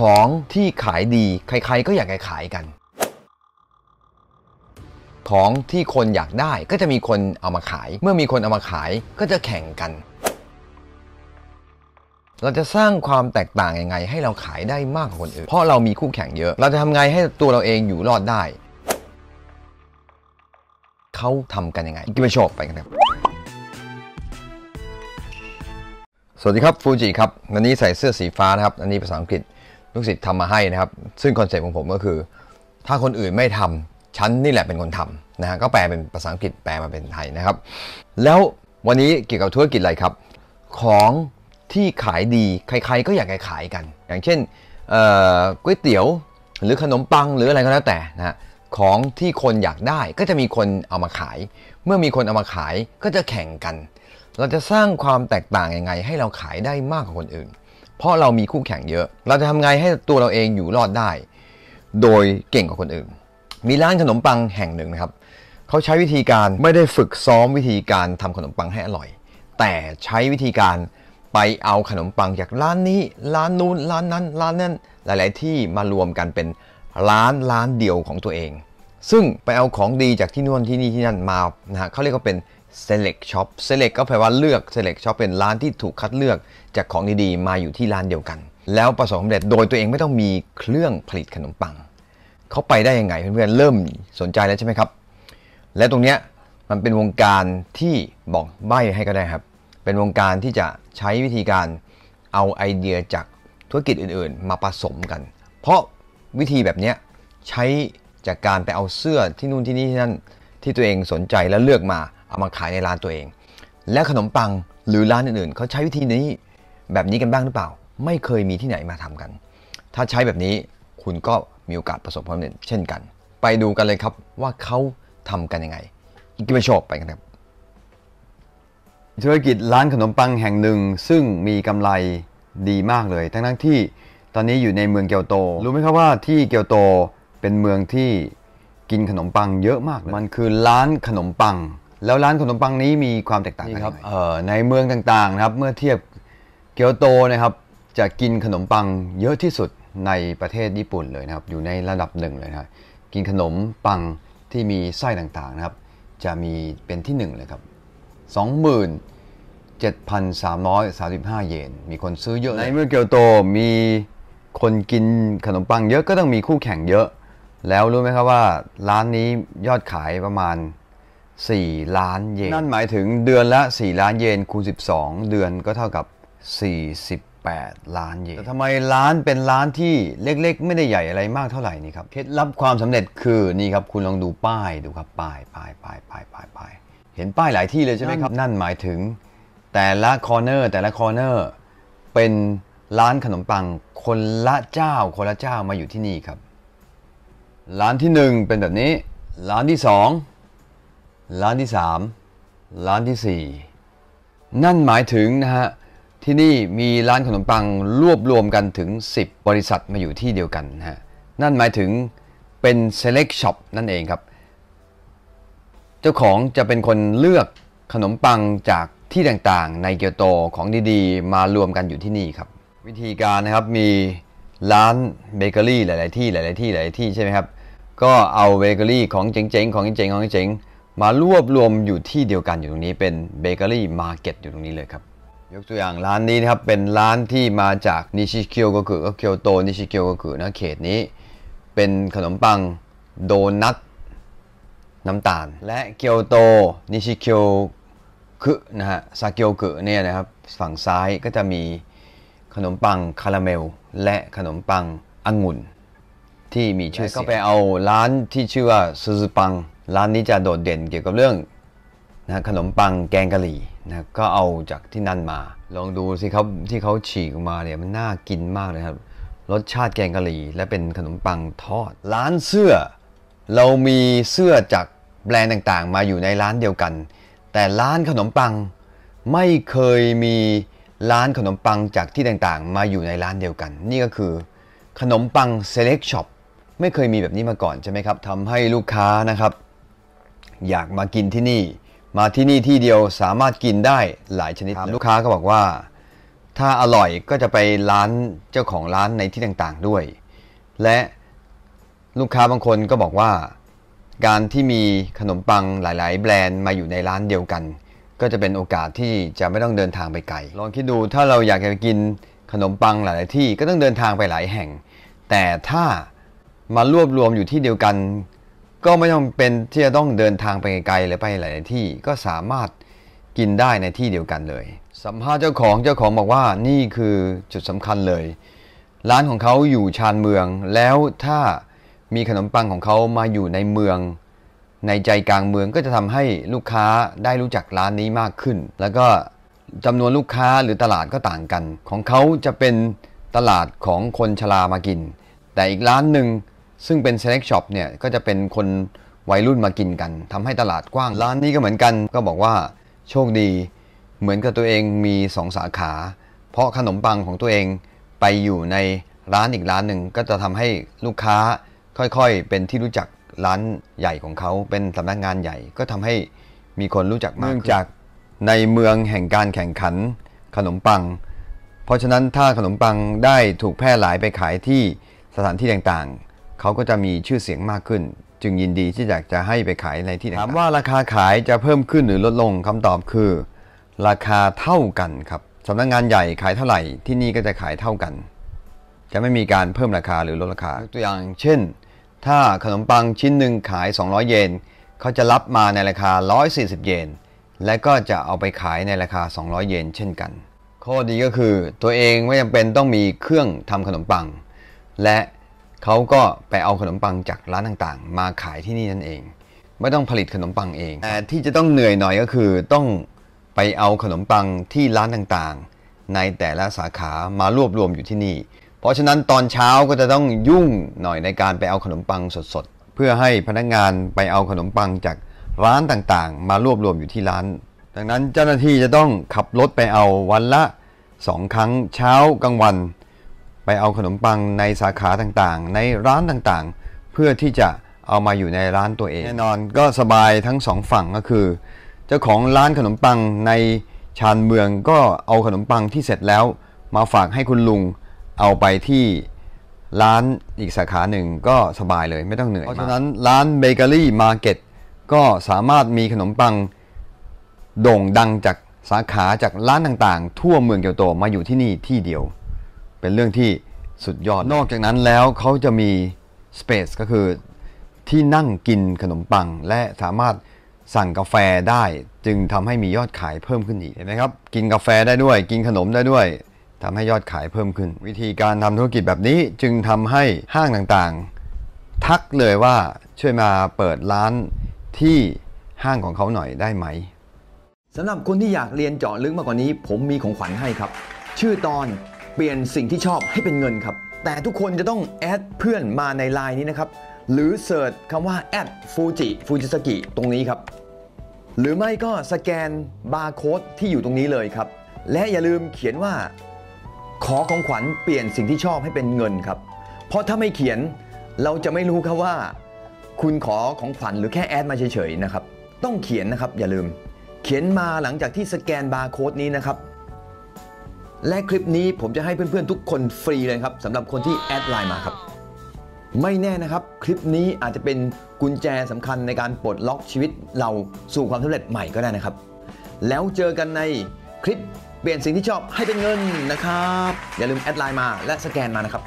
ของที่ขายดีใครๆก็อยากจะขายกัน ของที่คนอยากได้ก็จะมีคนเอามาขาย เมื่อมีคนเอามาขายก็จะแข่งกัน เราจะสร้างความแตกต่างยังไง ให้เราขายได้มากกว่าคนอื่น เพราะเรามีคู่แข่งเยอะ เราจะทำไงให้ตัวเราเองอยู่รอดได้ เขาทำกันยังไงกิมโชบไปกันครับสวัสดีครับฟูจิครับวันนี้ใส่เสื้อสีฟ้านะครับ อันนี้ภาษาอังกฤษลูกศิษย์ทำมาให้นะครับ ซึ่งคอนเซ็ปต์ของผมก็คือถ้าคนอื่นไม่ทำฉันนี่แหละเป็นคนทำนะฮะ ก็แปลเป็นภาษาอังกฤษแปลมาเป็นไทยนะครับ แล้ววันนี้เกี่ยวกับธุรกิจอะไรครับ ของที่ขายดีใครๆ ก็อยากขายกัน อย่างเช่นก๋วยเตี๋ยวหรือขนมปังหรืออะไรก็แล้วแต่นะฮะของที่คนอยากได้ก็จะมีคนเอามาขาย เมื่อมีคนเอามาขายก็จะแข่งกัน เราจะสร้างความแตกต่างยังไงให้เราขายได้มากกว่าคนอื่นเพราะเรามีคู่แข่งเยอะ เราจะทำไงให้ตัวเราเองอยู่รอดได้ โดยเก่งกว่าคนอื่น มีร้านขนมปังแห่งหนึ่งนะครับ เขาใช้วิธีการไม่ได้ฝึกซ้อมวิธีการทำขนมปังให้อร่อย แต่ใช้วิธีการไปเอาขนมปังจากร้านนี้ ร้านนู้นร้านนั้นร้านนั้นหลายๆ ที่มารวมกันเป็นร้านร้านเดียวของตัวเอง ซึ่งไปเอาของดีจากที่นู่นที่นี่ที่นั่นมานะฮะเขาเรียกว่าเป็น select shop select ก็แปลว่าเลือก select shop เป็นร้านที่ถูกคัดเลือกจากของดี ๆ มาอยู่ที่ร้านเดียวกัน แล้วประสบความสำเร็จโดยตัวเองไม่ต้องมีเครื่องผลิตขนมปัง เขาไปได้ยังไง เพื่อนๆเริ่มสนใจแล้วใช่ไหมครับ และตรงเนี้ยมันเป็นวงการที่บอกใบ้ให้ก็ได้ครับ เป็นวงการที่จะใช้วิธีการเอาไอเดียจากธุรกิจอื่นๆ มาผสมกัน เพราะวิธีแบบนี้ใช้จากการไปเอาเสื้อที่นู่นที่นี่ที่นั่นที่ตัวเองสนใจแล้วเลือกมาเอามาขายในร้านตัวเอง และขนมปังหรือร้านอื่นๆเขาใช้วิธีนี้แบบนี้กันบ้างหรือเปล่า ไม่เคยมีที่ไหนมาทำกัน ถ้าใช้แบบนี้ คุณก็มีโอกาสประสบความสำเร็จเช่นกัน ไปดูกันเลยครับว่าเขาทำกันยังไงกิไปชอบไปกันครับ ธุรกิจร้านขนมปังแห่งหนึ่ง ซึ่งมีกำไรดีมากเลย ทั้งทั้งที่ตอนนี้อยู่ในเมืองเกียวโต รู้ไหมครับว่าที่เกียวโตเป็นเมืองที่กินขนมปัง เยอะมากมันคือร้านขนมปังแล้วร้านขนมปังนี้มีความแตกต่างกันครับยังไงเอ่อในเมืองต่างๆนะครับ เมื่อเทียบเกียวโตนะครับ จะกินขนมปังเยอะที่สุดในประเทศญี่ปุ่นเลยนะครับ อยู่ในระดับหนึ่งเลยนะกินขนมปังที่มีไส้ต่างๆนะครับ จะมีเป็นที่หนึ่งเลยครับ27,335เยนมีคนซื้อเยอะ ในเมื่อเกียวโตมีคนกินขนมปังเยอะก็ต้องมีคู่แข่งเยอะแล้วรู้ไหมครับว่าร้านนี้ยอดขายประมาณ4 ล้านเยน นั่นหมายถึงเดือนละ4ล้านเยนคูณ12 เดือนก็เท่ากับ 48 ล้านเยนแต่ทำไมล้านเป็นล้านที่เล็กๆ ไม่ได้ใหญ่อะไรมากเท่าไหร่นี่ครับเคล็ดลับความสำเร็จคือนี่ครับ คุณลองดูป้ายดูครับป้ายป้ายป้ายป้ายป้ายป้ายเห็นป้ายหลายที่เลยใช่ไหมครับ นั่นหมายถึงแต่ละคอร์เนอร์แต่ละคอร์เนอร์เป็นร้านขนมปัง คนละเจ้า คนละเจ้ามาอยู่ที่นี่ครับ ร้านที่ 1 เป็นแบบนี้ ร้านที่ 2ร้านที่ 3 ร้านที่ 4 นั่นหมายถึงนะฮะ ที่นี่มีร้านขนมปังรวบรวมกันถึง 10 บริษัทมาอยู่ที่เดียวกันนะฮะ นั่นหมายถึงเป็น select shop นั่นเองครับ เจ้าของจะเป็นคนเลือกขนมปังจากที่ต่างๆในเกียวโตของดีๆ มารวมกันอยู่ที่นี่ครับ วิธีการนะครับ มีร้านเบเกอรี่หลายๆที่หลายๆที่หลายๆที่ใช่ไหมครับ ก็เอาเบเกอรี่ของเจ๋งๆของเจ๋งๆของเจ๋งๆมารวบรวมอยู่ที่เดียวกันอยู่ตรงนี้เป็นเบเกอรี่มาร์เก็ตอยู่ตรงนี้เลยครับ ยกตัวอย่างร้านนี้นะครับ เป็นร้านที่มาจากนิชิเคียวก็คือเคียวโตนิชิเคียวก็คือนะเขตนี้ เป็นขนมปังโดนัทน้ำตาล และเกียวโตนิชิเคียวคือนะฮะซาเกียวคือเนี่ยนะครับฝั่งซ้ายก็จะมีขนมปังคาราเมล และขนมปังองุ่น ที่มีชื่อเสียงก็ไปเอาร้านที่ชื่อว่าซูซูปังร้านนี้จะโดดเด่นเกี่ยวกับเรื่องนะขนมปังแกงกะหรี่นะก็เอาจากที่นั่นมา ลองดูสิครับที่เขาฉีกออกมาเนี่ยมันน่ากินมากเลยครับ รสชาติแกงกะหรี่ และเป็นขนมปังทอด ร้านเสื้อ เรามีเสื้อจากแบรนด์ต่างๆ มาอยู่ในร้านเดียวกัน แต่ร้านขนมปังไม่เคยมีร้านขนมปังจากที่ต่างๆ มาอยู่ในร้านเดียวกัน นี่ก็คือ ขนมปัง Select Shop ไม่เคยมีแบบนี้มาก่อนใช่ไหมครับทำให้ลูกค้านะครับอยากมากินที่นี่ มาที่นี่ที่เดียวสามารถกินได้หลายชนิดลูกค้าก็บอกว่าถ้าอร่อยก็จะไปร้านเจ้าของร้านในที่ต่างๆด้วย และลูกค้าบางคนก็บอกว่า การที่มีขนมปังหลายๆแบรนด์มาอยู่ในร้านเดียวกัน ก็จะเป็นโอกาสที่จะไม่ต้องเดินทางไปไกลลองคิดดูถ้าเราอยากจะกินขนมปังหลาย ๆที่ก็ต้องเดินทางไปหลายแห่ง แต่ถ้ามารวบรวมอยู่ที่เดียวกันก็ไม่จำเป็นที่จะต้องเดินทางไปไกลหรือไปหลายที่ก็สามารถกินได้ในที่เดียวกันเลย สัมภาษณ์เจ้าของเจ้าของบอกว่านี่คือจุดสำคัญเลย ร้านของเขาอยู่ชานเมือง แล้วถ้ามีขนมปังของเขามาอยู่ในเมือง ในใจกลางเมืองก็จะทำให้ลูกค้าได้รู้จักร้านนี้มากขึ้น แล้วก็จำนวนลูกค้าหรือตลาดก็ต่างกัน ของเขาจะเป็นตลาดของคนชรามากิน แต่อีกร้านหนึ่งซึ่งเป็น select shop เนี่ยก็จะเป็นคนวัยรุ่นมากินกัน ทำให้ตลาดกว้างร้านนี้ก็เหมือนกัน ก็บอกว่าโชคดีเหมือนกับตัวเองมี2สสาขา เพราะขนมปังของตัวเองไปอยู่ในร้านอีกร้านหนึ่งก็จะทำให้ลูกค้าค่อยๆ เป็นที่รู้จักร้านใหญ่ของเขาเป็นสำนักงานใหญ่ก็ทำให้มีคนรู้จักมากเนื่องจาก ในเมืองแห่งการแข่งขันขนมปัง เพราะฉะนั้นถ้าขนมปังได้ถูกแพร่หลายไปขายที่สถานที่ต่างๆเขาก็จะมีชื่อเสียงมากขึ้น จึงยินดีที่อยากจะให้ไปขายในที่ไหนถามว่าราคาขายจะเพิ่มขึ้นหรือลดลงคำตอบคือ ราคาเท่ากันครับสำนักงงานใหญ่ขายเท่าไหร่ที่นี่ก็จะขายเท่ากัน จะไม่มีการเพิ่มราคาหรือลดราคาตัวอย่างเช่น ถ้าขนมปังชิ้นหนึ่งขาย 200 เยน เขาจะรับมาในราคา 140 เยน และก็จะเอาไปขายในราคา 200 เยน เช่นกัน ข้อดีก็คือตัวเองไม่จำเป็นต้องมีเครื่องทำขนมปัง และเขาก็ไปเอาขนมปังจากร้านต่างๆ มาขายที่นี่นั่นเองไม่ต้องผลิตขนมปังเองแต่ที่จะต้องเหนื่อยหน่อยก็คือต้องไปเอาขนมปังที่ร้านต่างๆ ในแต่ละสาขามารวบรวมอยู่ที่นี่ เพราะฉะนั้นตอนเช้าก็จะต้องยุ่งหน่อยในการไปเอาขนมปังสดๆ เพื่อให้พนักงานไปเอาขนมปังจากร้านต่างๆ มารวบรวมอยู่ที่ร้าน ดังนั้นเจ้าหน้าที่จะต้องขับรถไปเอาวันละ2ครั้งเช้ากลางวันไปเอาขนมปังในสาขาต่างๆ ในร้านต่างๆ เพื่อที่จะเอามาอยู่ในร้านตัวเองแน่นอนก็สบายทั้งสองฝั่งก็คือ เจ้าของร้านขนมปังในชานเมืองก็เอาขนมปังที่เสร็จแล้วมาฝากให้คุณลุงเอาไปที่ร้านอีกสาขาหนึ่งก็สบายเลยไม่ต้องเหนื่อยเพราะฉะนั้นร้านเบเกอรี่มาร์เก็ตก็สามารถมีขนมปังโด่งดังจากสาขาจากร้านต่างๆ ทั่วเมืองเกียวโตมาอยู่ที่นี่ที่เดียวเป็นเรื่องที่สุดยอด นอกจากนั้นแล้วเขาจะมี Space ก็คือที่นั่งกินขนมปังและสามารถสั่งกาแฟได้จึงทำให้มียอดขายเพิ่มขึ้นอีกเห็นไหมครับ กินกาแฟได้ด้วยกินขนมได้ด้วยทำให้ยอดขายเพิ่มขึ้น วิธีการทำธุรกิจแบบนี้จึงทำให้ห้างต่างๆ ทักเลยว่าช่วยมาเปิดร้านที่ห้างของเขาหน่อยได้ไหมสำหรับคนที่อยากเรียนเจาะลึกมากกว่านี้ ผมมีของขวัญให้ครับ ชื่อตอนเปลี่ยนสิ่งที่ชอบให้เป็นเงินครับ แต่ทุกคนจะต้องแอดเพื่อนมาในไลน์นี้นะครับหรือเสิร์ชคำว่าแอดฟูจิฟูจิสกิตรงนี้ครับ หรือไม่ก็สแกนบาร์โค้ดที่อยู่ตรงนี้เลยครับและอย่าลืมเขียนว่า ขอของขวัญเปลี่ยนสิ่งที่ชอบให้เป็นเงินครับเพราะถ้าไม่เขียนเราจะไม่รู้ครับว่า คุณขอของขวัญหรือแค่แอดมาเฉยๆนะครับ ต้องเขียนนะครับอย่าลืม เขียนมาหลังจากที่สแกนบาร์โค้ดนี้นะครับและคลิปนี้ผมจะให้เพื่อนๆทุกคนฟรีเลยครับสำหรับคนที่แอดไลน์มาครับ ไม่แน่นะครับคลิปนี้อาจจะเป็นกุญแจสำคัญในการปลดล็อกชีวิตเราสู่ความสำเร็จใหม่ก็ได้นะครับ แล้วเจอกันในคลิปเปลี่ยนสิ่งที่ชอบให้เป็นเงินนะครับ อย่าลืมแอดไลน์มาและสแกนมานะครับ